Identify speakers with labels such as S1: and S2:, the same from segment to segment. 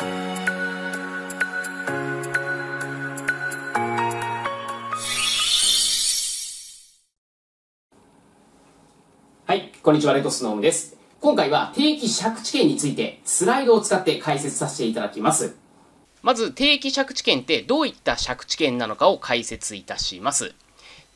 S1: はい、こんにちは、レトスノームです。今回は定期借地権についてスライドを使って解説させていただきます。まず定期借地権ってどういった借地権なのかを解説いたします。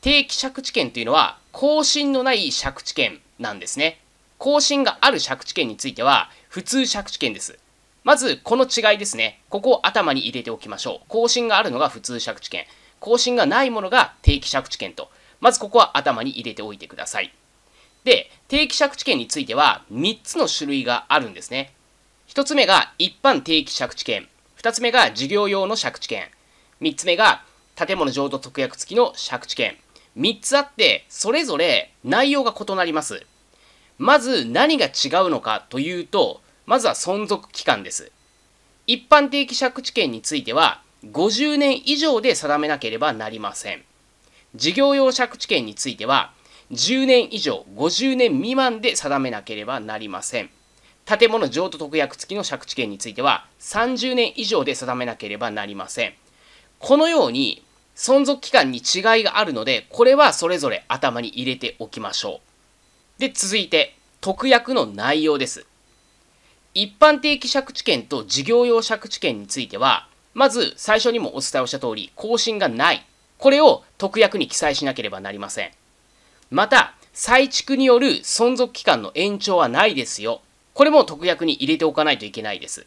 S1: 定期借地権というのは更新のない借地権なんですね。更新がある借地権については普通借地権です。まず、この違いですね。ここを頭に入れておきましょう。更新があるのが普通借地権。更新がないものが定期借地権と。まずここは頭に入れておいてください。で、定期借地権については3つの種類があるんですね。1つ目が一般定期借地権。2つ目が事業用の借地権。3つ目が建物譲渡特約付きの借地権。3つあって、それぞれ内容が異なります。まず何が違うのかというと、まずは存続期間です。一般定期借地権については、50年以上で定めなければなりません。事業用借地権については、10年以上50年未満で定めなければなりません。建物譲渡特約付きの借地権については、30年以上で定めなければなりません。このように、存続期間に違いがあるので、これはそれぞれ頭に入れておきましょう。で、続いて、特約の内容です。一般定期借地権と事業用借地権については、まず最初にもお伝えをした通り、更新がない。これを特約に記載しなければなりません。また、再築による存続期間の延長はないですよ。これも特約に入れておかないといけないです。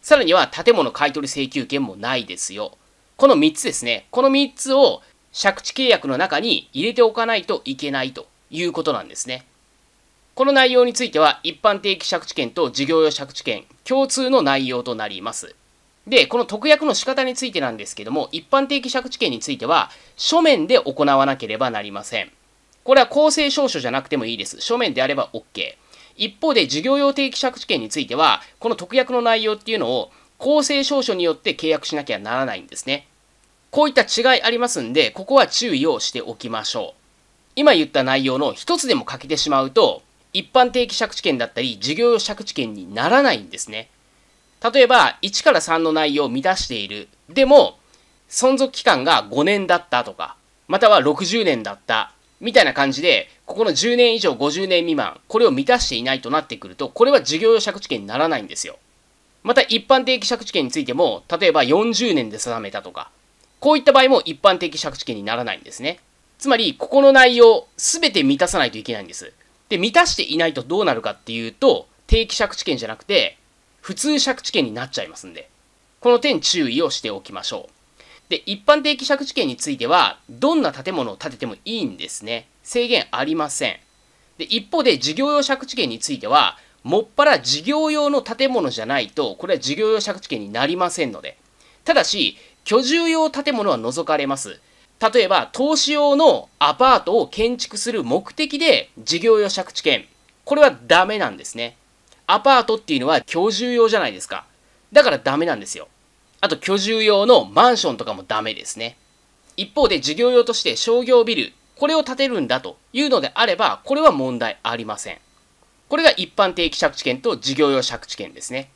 S1: さらには建物買取請求権もないですよ。この3つですね。この3つを借地契約の中に入れておかないといけないということなんですね。この内容については一般定期借地権と事業用借地権共通の内容となります。で、この特約の仕方についてなんですけども、一般定期借地権については書面で行わなければなりません。これは公正証書じゃなくてもいいです。書面であれば OK。一方で事業用定期借地権については、この特約の内容っていうのを公正証書によって契約しなきゃならないんですね。こういった違いありますんで、ここは注意をしておきましょう。今言った内容の一つでも欠けてしまうと、一般定期借地権だったり、事業用借地権にならないんですね。例えば、1から3の内容を満たしている。でも、存続期間が5年だったとか、または60年だった、みたいな感じで、ここの10年以上50年未満、これを満たしていないとなってくると、これは事業用借地権にならないんですよ。また一般定期借地権についても、例えば40年で定めたとか、こういった場合も一般的借地権にならないんですね。つまり、ここの内容、すべて満たさないといけないんです。で、満たしていないとどうなるかっていうと、定期借地権じゃなくて、普通借地権になっちゃいますんで、この点注意をしておきましょう。で、一般定期借地権については、どんな建物を建ててもいいんですね。制限ありません。で、一方で事業用借地権については、もっぱら事業用の建物じゃないと、これは事業用借地権になりませんので、ただし、居住用建物は除かれます。例えば投資用のアパートを建築する目的で事業用借地権これはダメなんですねアパートっていうのは居住用じゃないですかだからダメなんですよあと居住用のマンションとかもダメですね一方で事業用として商業ビルこれを建てるんだというのであればこれは問題ありませんこれが一般定期借地権と事業用借地権ですね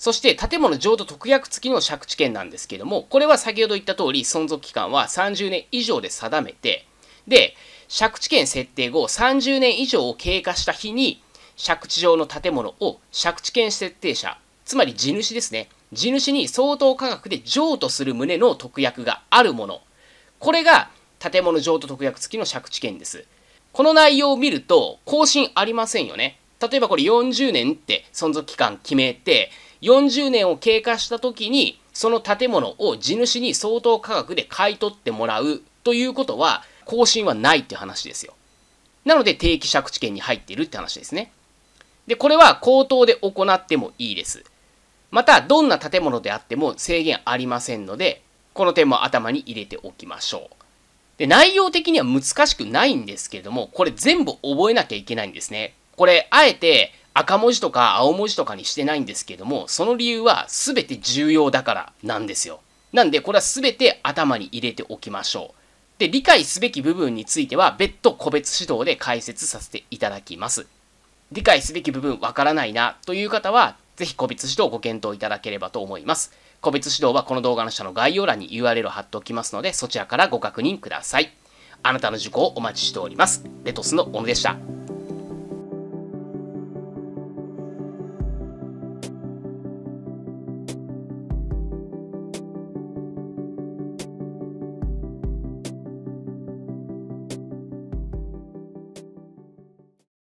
S1: そして建物譲渡特約付きの借地権なんですけども、これは先ほど言った通り存続期間は30年以上で定めて、で、借地権設定後30年以上を経過した日に、借地上の建物を借地権設定者、つまり地主ですね。地主に相当価格で譲渡する旨の特約があるもの。これが建物譲渡特約付きの借地権です。この内容を見ると更新ありませんよね。例えばこれ40年って存続期間決めて、40年を経過した時に、その建物を地主に相当価格で買い取ってもらうということは、更新はないっていう話ですよ。なので、定期借地権に入っているって話ですね。で、これは口頭で行ってもいいです。また、どんな建物であっても制限ありませんので、この点も頭に入れておきましょう。で、内容的には難しくないんですけれども、これ全部覚えなきゃいけないんですね。これ、あえて、赤文字とか青文字とかにしてないんですけども、その理由は全て重要だからなんですよ。なんで、これは全て頭に入れておきましょう。で、理解すべき部分については別途個別指導で解説させていただきます。理解すべき部分わからないなという方は、ぜひ個別指導をご検討いただければと思います。個別指導はこの動画の下の概要欄に URL を貼っておきますので、そちらからご確認ください。あなたの受講をお待ちしております。レトスの小野でした。